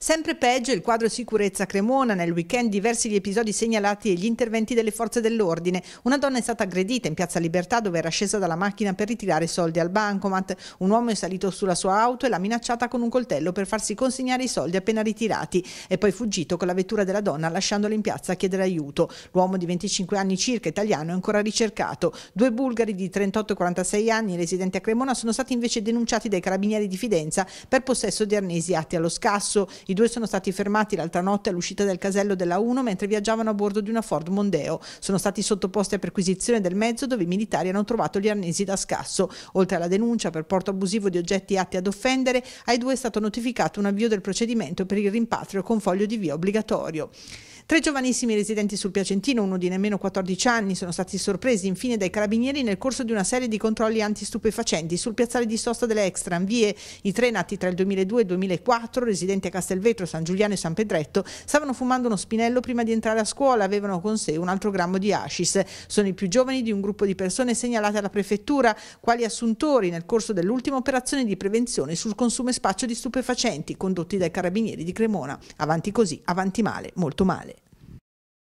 Sempre peggio il quadro sicurezza a Cremona. Nel weekend diversi gli episodi segnalati e gli interventi delle forze dell'ordine. Una donna è stata aggredita in Piazza Libertà dove era scesa dalla macchina per ritirare soldi al bancomat. Un uomo è salito sulla sua auto e l'ha minacciata con un coltello per farsi consegnare i soldi appena ritirati. È poi fuggito con la vettura della donna lasciandola in piazza a chiedere aiuto. L'uomo di 25 anni circa, italiano, è ancora ricercato. Due bulgari di 38 e 46 anni residenti a Cremona sono stati invece denunciati dai carabinieri di Fidenza per possesso di arnesi atti allo scasso. I due sono stati fermati l'altra notte all'uscita del casello della 1 mentre viaggiavano a bordo di una Ford Mondeo. Sono stati sottoposti a perquisizione del mezzo dove i militari hanno trovato gli arnesi da scasso. Oltre alla denuncia per porto abusivo di oggetti atti ad offendere, ai due è stato notificato un avvio del procedimento per il rimpatrio con foglio di via obbligatorio. Tre giovanissimi residenti sul Piacentino, uno di nemmeno 14 anni, sono stati sorpresi infine dai carabinieri nel corso di una serie di controlli antistupefacenti sul piazzale di sosta delle extranvie. I tre nati tra il 2002 e il 2004, residenti a Castelvetro, San Giuliano e San Pedretto, stavano fumando uno spinello prima di entrare a scuola, avevano con sé un altro grammo di ascis. Sono i più giovani di un gruppo di persone segnalate alla prefettura, quali assuntori nel corso dell'ultima operazione di prevenzione sul consumo e spaccio di stupefacenti condotti dai carabinieri di Cremona. Avanti così, avanti male, molto male.